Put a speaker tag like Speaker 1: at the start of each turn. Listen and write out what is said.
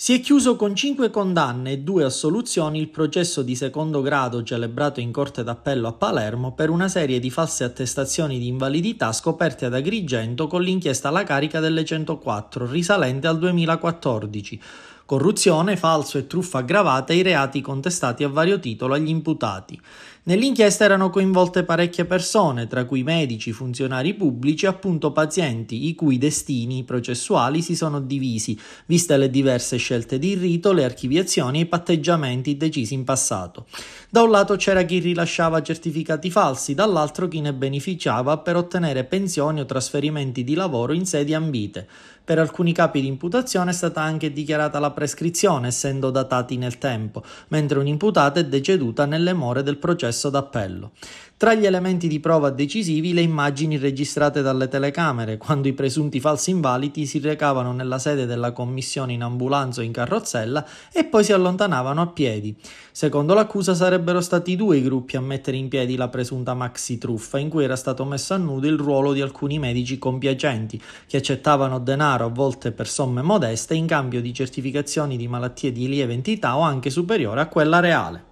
Speaker 1: Si è chiuso con cinque condanne e due assoluzioni il processo di secondo grado celebrato in Corte d'Appello a Palermo per una serie di false attestazioni di invalidità scoperte ad Agrigento con l'inchiesta alla carica delle 104 risalente al 2014 corruzione, falso e truffa aggravata i reati contestati a vario titolo agli imputati. Nell'inchiesta erano coinvolte parecchie persone, tra cui medici, funzionari pubblici e appunto pazienti, i cui destini processuali si sono divisi, viste le diverse scelte di rito, le archiviazioni e i patteggiamenti decisi in passato. Da un lato c'era chi rilasciava certificati falsi, dall'altro chi ne beneficiava per ottenere pensioni o trasferimenti di lavoro in sedi ambite. Per alcuni capi di imputazione è stata anche dichiarata la prescrizione essendo datati nel tempo, mentre un'imputata è deceduta nelle more del processo d'appello. Tra gli elementi di prova decisivi le immagini registrate dalle telecamere, quando i presunti falsi invalidi si recavano nella sede della commissione in ambulanza o in carrozzella e poi si allontanavano a piedi. Secondo l'accusa sarebbero stati due i gruppi a mettere in piedi la presunta maxi truffa, in cui era stato messo a nudo il ruolo di alcuni medici compiacenti, che accettavano denaro a volte per somme modeste in cambio di certificazioni infezioni di malattie di lieve entità o anche superiore a quella reale.